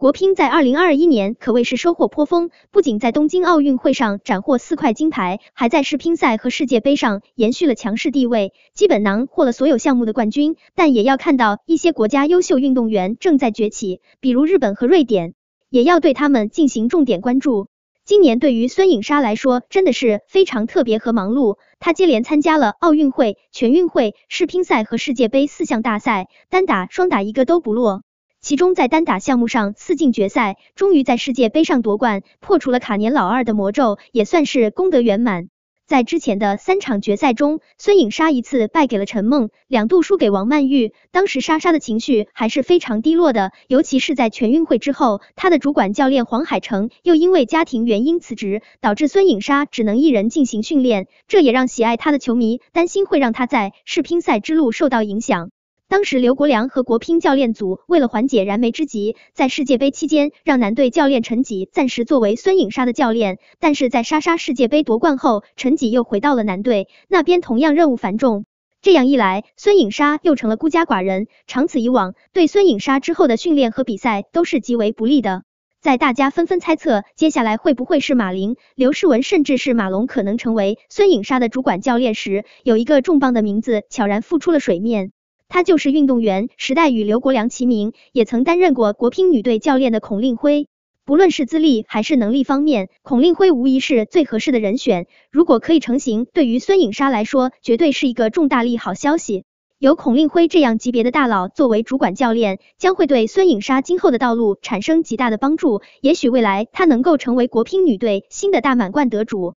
国乒在二零二一年可谓是收获颇丰，不仅在东京奥运会上斩获四块金牌，还在世乒赛和世界杯上延续了强势地位，基本囊获了所有项目的冠军。但也要看到一些国家优秀运动员正在崛起，比如日本和瑞典，也要对他们进行重点关注。今年对于孙颖莎来说真的是非常特别和忙碌，她接连参加了奥运会、全运会、世乒赛和世界杯四项大赛，单打、双打一个都不落。其中在单打项目上四进决赛，终于在世界杯上夺冠，破除了卡年老二的魔咒，也算是功德圆满。在之前的三场决赛中，孙颖莎一次败给了陈梦，两度输给王曼玉。当时莎莎的情绪还是非常低落的，尤其是在全运会之后，她的主管教练黄海成又因为家庭原因辞职，导致孙颖莎只能一人进行训练，这也让喜爱她的球迷担心会让她在世乒赛之路受到影响。当时，刘国梁和国乒教练组为了缓解燃眉之急，在世界杯期间让男队教练陈吉暂时作为孙颖莎的教练。但是在莎莎世界杯夺冠后，陈吉又回到了男队那边，同样任务繁重。这样一来，孙颖莎又成了孤家寡人。长此以往，对孙颖莎之后的训练和比赛都是极为不利的。在大家纷纷猜测接下来会不会是马琳、刘诗雯，甚至是马龙可能成为孙颖莎的主管教练时，有一个重磅的名字悄然浮出了水面。她就是运动员时代与刘国梁齐名，也曾担任过国乒女队教练的孔令辉。不论是资历还是能力方面，孔令辉无疑是最合适的人选。如果可以成型，对于孙颖莎来说，绝对是一个重大利好消息。有孔令辉这样级别的大佬作为主管教练，将会对孙颖莎今后的道路产生极大的帮助。也许未来，她能够成为国乒女队新的大满贯得主。